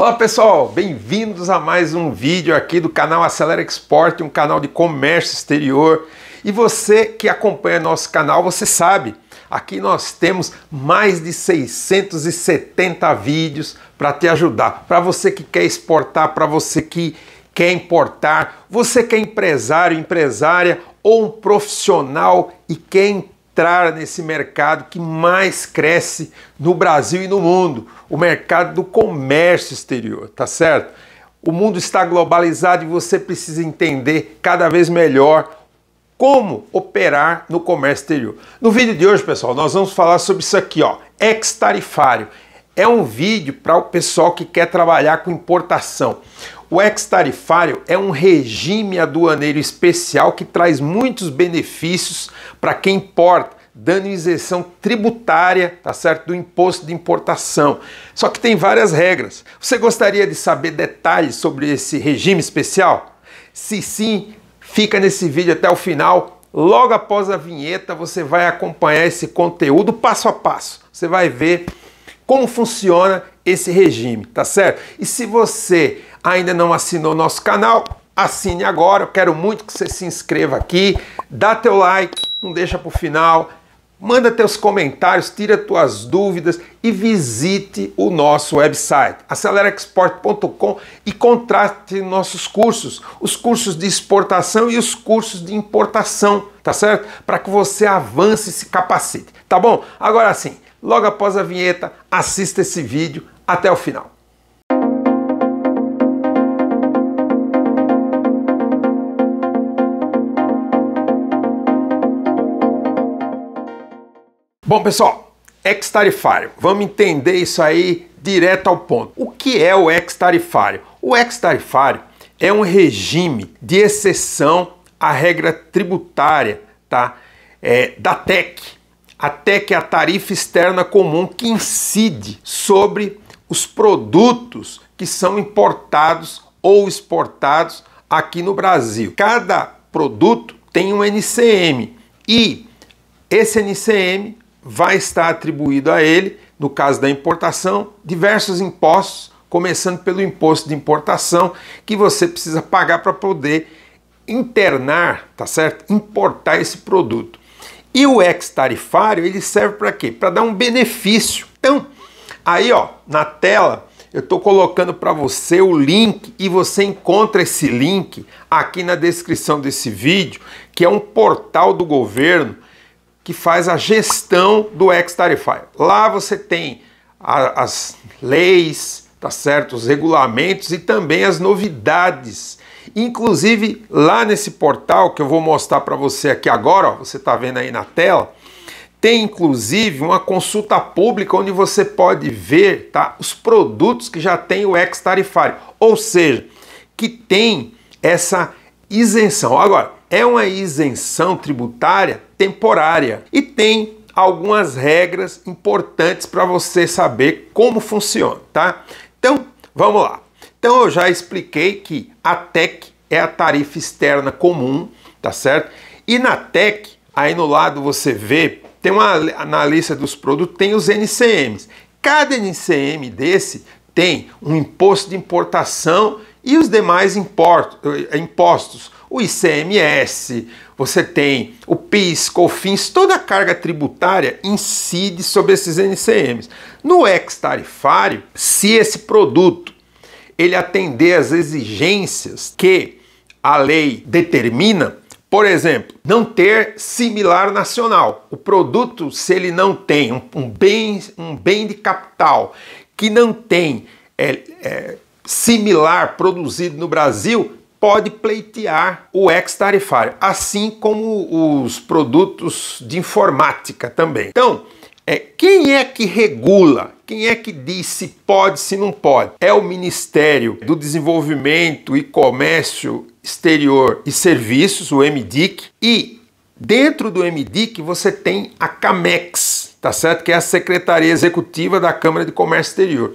Olá pessoal, bem-vindos a mais um vídeo aqui do canal Acelera Export, um canal de comércio exterior. E você que acompanha nosso canal, você sabe, aqui nós temos mais de 670 vídeos para te ajudar. Para você que quer exportar, para você que quer importar, você que é empresário, empresária ou um profissional e quer importar entrar nesse mercado que mais cresce no Brasil e no mundo, o mercado do comércio exterior, tá certo? O mundo está globalizado e você precisa entender cada vez melhor como operar no comércio exterior. No vídeo de hoje, pessoal, nós vamos falar sobre isso aqui, ó, ex-tarifário é um vídeo para o pessoal que quer trabalhar com importação. O ex-tarifário é um regime aduaneiro especial que traz muitos benefícios para quem importa, dando isenção tributária, tá certo, do imposto de importação. Só que tem várias regras. Você gostaria de saber detalhes sobre esse regime especial? Se sim, fica nesse vídeo até o final Logo após a vinheta, você vai acompanhar esse conteúdo passo a passo. Você vai ver como funciona esse regime, tá certo? E se você ainda não assinou nosso canal, assine agora. Eu quero muito que você se inscreva aqui, dá teu like, não deixa para o final, manda teus comentários, tira tuas dúvidas e visite o nosso website acelerexport.com e contrate nossos cursos, os cursos de exportação e os cursos de importação, tá certo? Para que você avance e se capacite, tá bom? Agora sim, Logo após a vinheta, assista esse vídeo até o final. Bom, pessoal, ex-tarifário. Vamos entender isso aí direto ao ponto. O que é o ex-tarifário? O ex-tarifário é um regime de exceção à regra tributária tá? É, da TEC, até que a tarifa externa comum que incide sobre os produtos que são importados ou exportados aqui no Brasil. Cada produto tem um NCM e esse NCM vai estar atribuído a ele, no caso da importação, diversos impostos, começando pelo imposto de importação que você precisa pagar para poder internar, tá certo? Importar esse produto. E o ex-tarifário, ele serve para quê? Para dar um benefício. Então, aí ó, na tela, eu estou colocando para você o link e você encontra esse link aqui na descrição desse vídeo, que é um portal do governo que faz a gestão do ex-tarifário. Lá você tem a, as leis, tá certo? os regulamentos e também as novidades Inclusive, lá nesse portal que eu vou mostrar para você aqui agora, ó, você está vendo aí na tela, tem inclusive uma consulta pública onde você pode ver tá, os produtos que já tem o ex-tarifário, ou seja, que tem essa isenção. Agora, é uma isenção tributária temporária e tem algumas regras importantes para você saber como funciona, tá? Então, vamos lá. Então eu já expliquei que a TEC é a tarifa externa comum, tá certo? E na TEC, aí no lado você vê, tem uma na lista dos produtos tem os NCMs. Cada NCM desse tem um imposto de importação e os demais eh, impostos, o ICMS, você tem o PIS, COFINS, toda a carga tributária incide sobre esses NCMs. No ex-tarifário, se esse produto ele atender às exigências que a lei determina, por exemplo, não ter similar nacional. O produto, se ele não tem um, um bem, um bem de capital que não tem é, é, similar produzido no Brasil, pode pleitear o ex-tarifário, assim como os produtos de informática também. Então, é, quem é que regula? Quem é que diz se pode, se não pode? É o Ministério do Desenvolvimento e Comércio Exterior e Serviços, o MDIC, e dentro do MDIC você tem a CAMEX, tá certo? Que é a Secretaria Executiva da Câmara de Comércio Exterior.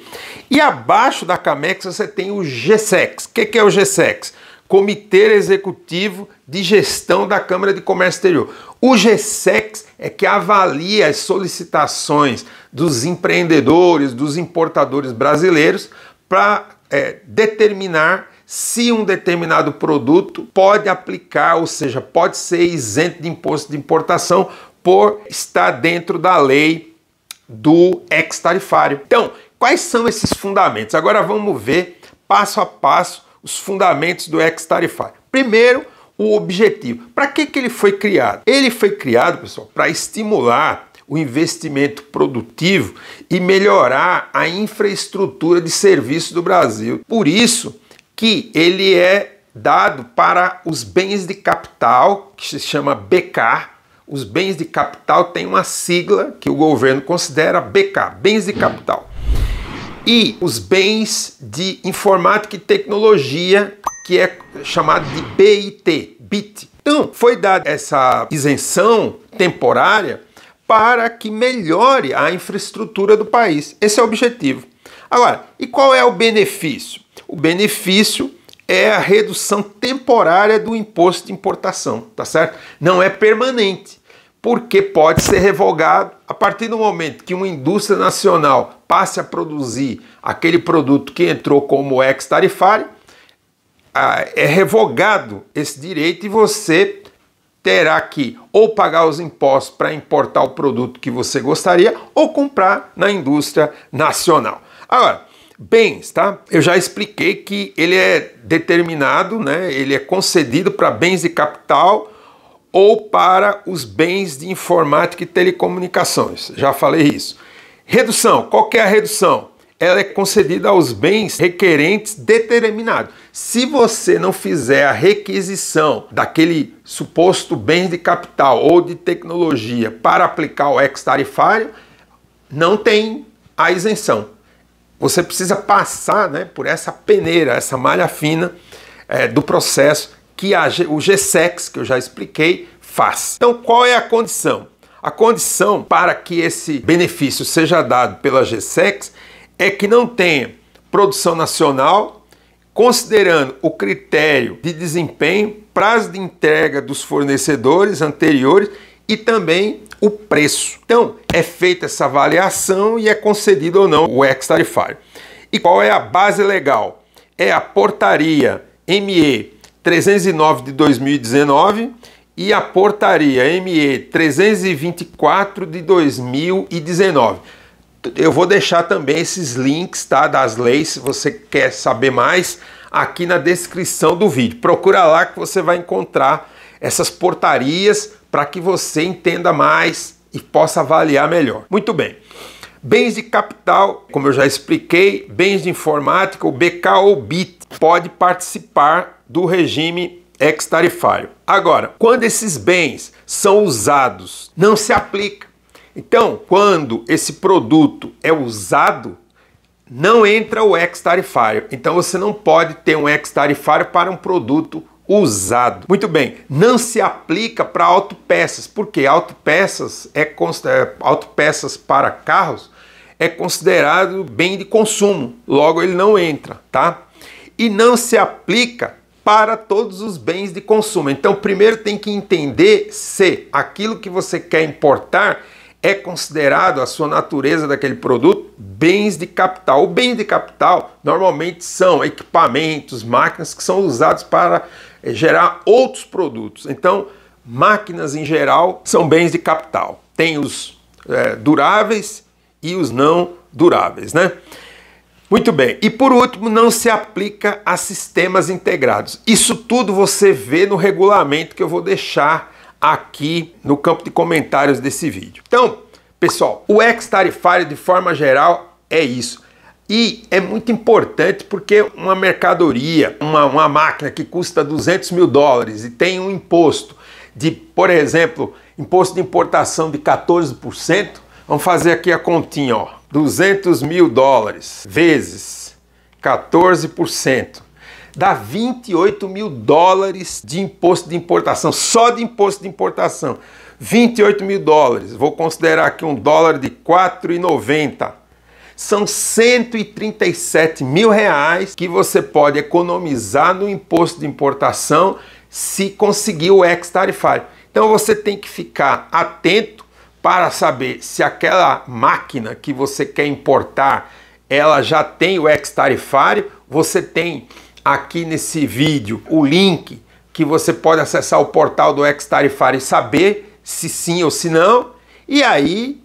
E abaixo da CAMEX você tem o GSEX. O que, que é o GSEX? Comitê Executivo de Gestão da Câmara de Comércio Exterior. O GSEX é que avalia as solicitações dos empreendedores, dos importadores brasileiros para é, determinar se um determinado produto pode aplicar, ou seja, pode ser isento de imposto de importação por estar dentro da lei do ex-tarifário. Então, quais são esses fundamentos? Agora vamos ver passo a passo os fundamentos do X-Tarify. Primeiro, o objetivo. Para que, que ele foi criado? Ele foi criado, pessoal, para estimular o investimento produtivo e melhorar a infraestrutura de serviço do Brasil. Por isso que ele é dado para os bens de capital, que se chama BK. Os bens de capital têm uma sigla que o governo considera BK, bens de capital e os bens de informática e tecnologia, que é chamado de BIT, BIT. Então, foi dada essa isenção temporária para que melhore a infraestrutura do país. Esse é o objetivo. Agora, e qual é o benefício? O benefício é a redução temporária do imposto de importação, tá certo? Não é permanente, porque pode ser revogado a partir do momento que uma indústria nacional passe a produzir aquele produto que entrou como ex-tarifário, é revogado esse direito e você terá que ou pagar os impostos para importar o produto que você gostaria ou comprar na indústria nacional. Agora, bens, tá? Eu já expliquei que ele é determinado, né? Ele é concedido para bens de capital ou para os bens de informática e telecomunicações. Já falei isso. Redução. Qual é a redução? Ela é concedida aos bens requerentes determinados. Se você não fizer a requisição daquele suposto bem de capital ou de tecnologia para aplicar o ex-tarifário, não tem a isenção. Você precisa passar né, por essa peneira, essa malha fina é, do processo que a, o GSEX, que eu já expliquei, faz. Então, qual é a condição? A condição para que esse benefício seja dado pela GSEX é que não tenha produção nacional, considerando o critério de desempenho, prazo de entrega dos fornecedores anteriores e também o preço. Então, é feita essa avaliação e é concedido ou não o ex-tarifário. E qual é a base legal? É a portaria ME 309 de 2019 e a portaria ME 324 de 2019. Eu vou deixar também esses links tá, das leis, se você quer saber mais, aqui na descrição do vídeo. Procura lá que você vai encontrar essas portarias para que você entenda mais e possa avaliar melhor. Muito bem. Bens de capital, como eu já expliquei, bens de informática, o BK ou BIT, pode participar do regime ex-tarifário. Agora, quando esses bens são usados, não se aplica. Então, quando esse produto é usado, não entra o ex-tarifário. Então, você não pode ter um ex-tarifário para um produto usado. Muito bem, não se aplica para autopeças, porque autopeças é consta... É, autopeças para carros é considerado bem de consumo, logo ele não entra, tá? E não se aplica para todos os bens de consumo. Então, primeiro tem que entender se aquilo que você quer importar é considerado a sua natureza daquele produto bens de capital. O bem de capital normalmente são equipamentos, máquinas que são usados para eh, gerar outros produtos. Então, máquinas em geral são bens de capital. Tem os é, duráveis e os não duráveis, né? Muito bem. E por último, não se aplica a sistemas integrados. Isso tudo você vê no regulamento que eu vou deixar aqui no campo de comentários desse vídeo. Então, pessoal, o ex-tarifário de forma geral é isso. E é muito importante porque uma mercadoria, uma, uma máquina que custa 200 mil dólares e tem um imposto de, por exemplo, imposto de importação de 14%, Vamos fazer aqui a continha, ó. 200 mil dólares vezes 14% dá 28 mil dólares de imposto de importação, só de imposto de importação. 28 mil dólares, vou considerar aqui um dólar de 4,90. São 137 mil reais que você pode economizar no imposto de importação se conseguir o ex-tarifário. Então você tem que ficar atento para saber se aquela máquina que você quer importar, ela já tem o ex-tarifário, você tem aqui nesse vídeo o link que você pode acessar o portal do ex-tarifário e saber se sim ou se não, e aí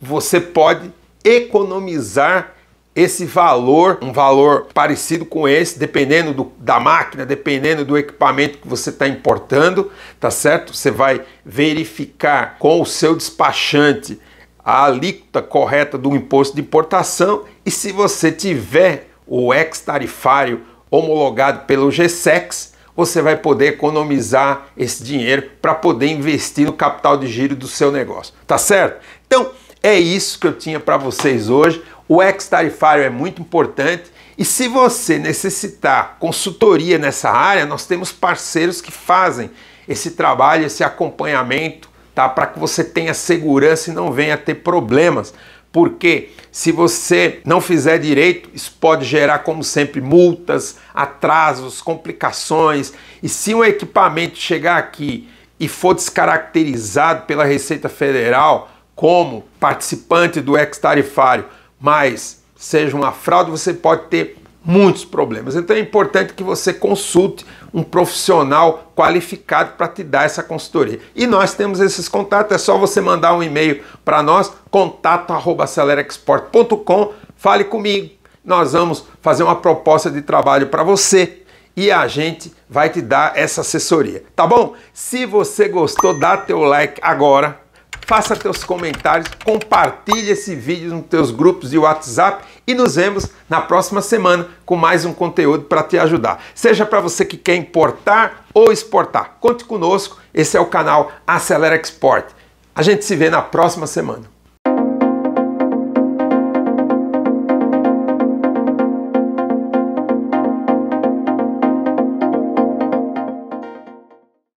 você pode economizar esse valor, um valor parecido com esse, dependendo do, da máquina, dependendo do equipamento que você está importando, tá certo? Você vai verificar com o seu despachante a alíquota correta do imposto de importação e se você tiver o ex-tarifário homologado pelo GSEX, você vai poder economizar esse dinheiro para poder investir no capital de giro do seu negócio, tá certo? Então, é isso que eu tinha para vocês hoje. O ex-tarifário é muito importante e se você necessitar consultoria nessa área, nós temos parceiros que fazem esse trabalho, esse acompanhamento, tá? Para que você tenha segurança e não venha ter problemas. Porque se você não fizer direito, isso pode gerar, como sempre, multas, atrasos, complicações. E se um equipamento chegar aqui e for descaracterizado pela Receita Federal como participante do ex-tarifário, mas seja uma fraude, você pode ter muitos problemas. Então é importante que você consulte um profissional qualificado para te dar essa consultoria. E nós temos esses contatos, é só você mandar um e-mail para nós, contato@celerexport.com, fale comigo. Nós vamos fazer uma proposta de trabalho para você e a gente vai te dar essa assessoria, tá bom? Se você gostou, dá teu like agora faça teus comentários, compartilhe esse vídeo nos teus grupos de WhatsApp e nos vemos na próxima semana com mais um conteúdo para te ajudar. Seja para você que quer importar ou exportar, conte conosco. Esse é o canal Acelera Export. A gente se vê na próxima semana.